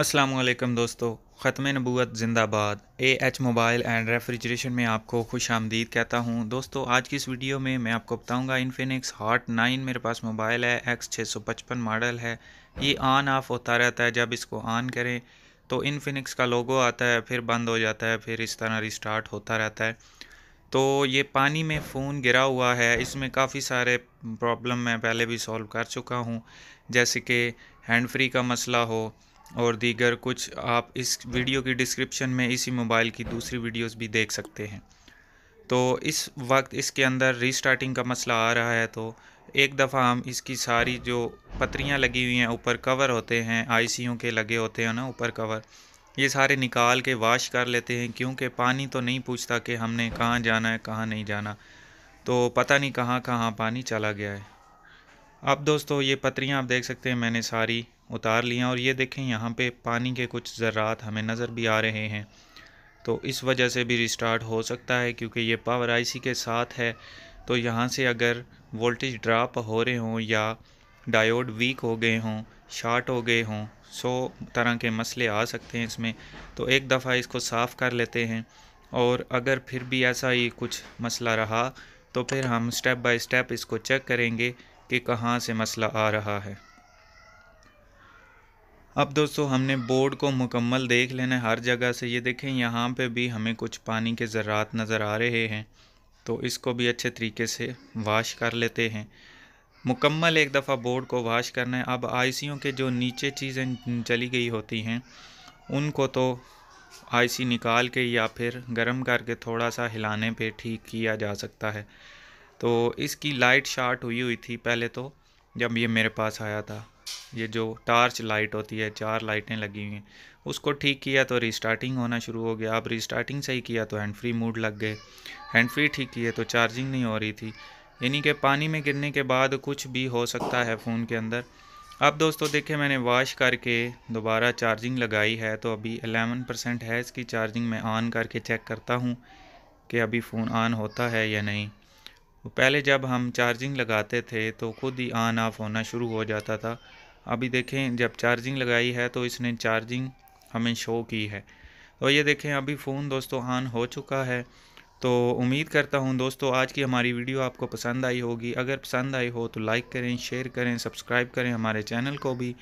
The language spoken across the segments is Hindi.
असलम दोस्तों ख़त्म नबूत ज़िंदाबाद A H mobile and refrigeration में आपको खुश आमदीद कहता हूँ दोस्तों आज की इस वीडियो में मैं आपको बताऊँगा इन्फिनिक्स हॉट नाइन मेरे पास मोबाइल है एक्स छः सौ पचपन मॉडल है ये ऑन ऑफ होता रहता है जब इसको ऑन करें तो इन्फिनिक्स का लोगो आता है फिर बंद हो जाता है फिर इस तरह रिस्टार्ट होता रहता है तो ये पानी में फ़ोन गिरा हुआ है इसमें काफ़ी सारे प्रॉब्लम मैं पहले भी सॉल्व कर चुका हूँ जैसे कि हैंड फ्री का मसला हो और दीगर कुछ आप इस वीडियो की डिस्क्रिप्शन में इसी मोबाइल की दूसरी वीडियोस भी देख सकते हैं तो इस वक्त इसके अंदर रीस्टार्टिंग का मसला आ रहा है तो एक दफ़ा हम इसकी सारी जो पतरियाँ लगी हुई हैं ऊपर कवर होते हैं आईसीयू के लगे होते हैं ना ऊपर कवर ये सारे निकाल के वाश कर लेते हैं क्योंकि पानी तो नहीं पूछता कि हमने कहाँ जाना है कहाँ नहीं जाना तो पता नहीं कहाँ कहाँ पानी चला गया है अब दोस्तों ये पतरियाँ आप देख सकते हैं मैंने सारी उतार लिया और ये देखें यहाँ पे पानी के कुछ ज़रात हमें नज़र भी आ रहे हैं तो इस वजह से भी रिस्टार्ट हो सकता है क्योंकि ये पावर आईसी के साथ है तो यहाँ से अगर वोल्टेज ड्राप हो रहे हों या डायोड वीक हो गए हों शार्ट हो गए हों सौ तरह के मसले आ सकते हैं इसमें तो एक दफ़ा इसको साफ़ कर लेते हैं और अगर फिर भी ऐसा ही कुछ मसला रहा तो फिर हम स्टेप बाय स्टेप इसको चेक करेंगे कि कहाँ से मसला आ रहा है अब दोस्तों हमने बोर्ड को मुकम्मल देख लेना है हर जगह से ये देखें यहाँ पे भी हमें कुछ पानी के ज़रात नज़र आ रहे हैं तो इसको भी अच्छे तरीके से वाश कर लेते हैं मुकम्मल एक दफ़ा बोर्ड को वाश करना है अब आईसीियों के जो नीचे चीज़ें चली गई होती हैं उनको तो आईसी निकाल के या फिर गर्म करके थोड़ा सा हिलाने पे ठीक किया जा सकता है तो इसकी लाइट शार्ट हुई हुई थी पहले तो जब ये मेरे पास आया था ये जो टार्च लाइट होती है चार लाइटें लगी हुई हैं उसको ठीक किया तो रीस्टार्टिंग होना शुरू हो गया अब रीस्टार्टिंग सही किया तो हैंड फ्री मूड लग गए हैंड फ्री ठीक किए तो चार्जिंग नहीं हो रही थी यानी कि पानी में गिरने के बाद कुछ भी हो सकता है फ़ोन के अंदर अब दोस्तों देखें मैंने वॉश करके दोबारा चार्जिंग लगाई है तो अभी एलेवन परसेंट है इसकी चार्जिंग मैं ऑन करके चेक करता हूँ कि अभी फ़ोन ऑन होता है या नहीं पहले जब हम चार्जिंग लगाते थे तो खुद ही ऑन ऑफ होना शुरू हो जाता था अभी देखें जब चार्जिंग लगाई है तो इसने चार्जिंग हमें शो की है तो ये देखें अभी फ़ोन दोस्तों ऑन हो चुका है तो उम्मीद करता हूँ दोस्तों आज की हमारी वीडियो आपको पसंद आई होगी अगर पसंद आई हो तो लाइक करें शेयर करें सब्सक्राइब करें हमारे चैनल को भी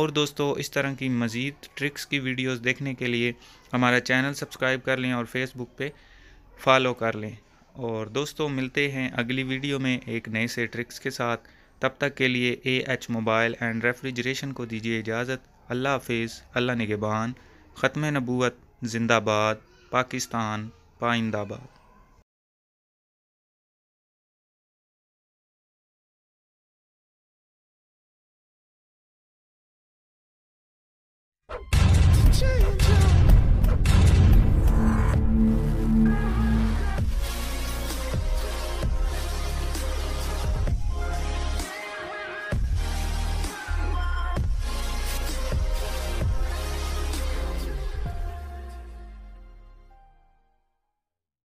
और दोस्तों इस तरह की मज़ीद ट्रिक्स की वीडियोस देखने के लिए हमारा चैनल सब्सक्राइब कर लें और फेसबुक पे फॉलो कर लें और दोस्तों मिलते हैं अगली वीडियो में एक नए से ट्रिक्स के साथ तब तक के लिए A H mobile and refrigeration को दीजिए इजाज़त अल्लाह हाफिज़ अल्लाह नगबान ख़त्म नबूत ज़िंदाबाद पाकिस्तान पाइंदाबाद